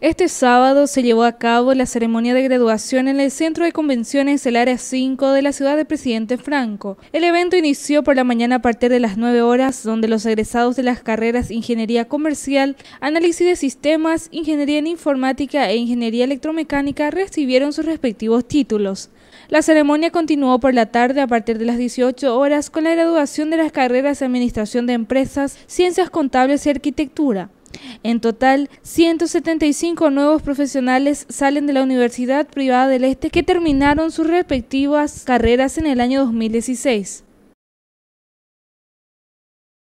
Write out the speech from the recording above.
Este sábado se llevó a cabo la ceremonia de graduación en el Centro de Convenciones del Área 5 de la ciudad de Presidente Franco. El evento inició por la mañana a partir de las 9 horas, donde los egresados de las carreras Ingeniería Comercial, Análisis de Sistemas, Ingeniería en Informática e Ingeniería Electromecánica recibieron sus respectivos títulos. La ceremonia continuó por la tarde a partir de las 18 horas con la graduación de las carreras de Administración de Empresas, Ciencias Contables y Arquitectura. En total, 175 nuevos profesionales salen de la Universidad Privada del Este que terminaron sus respectivas carreras en el año 2016.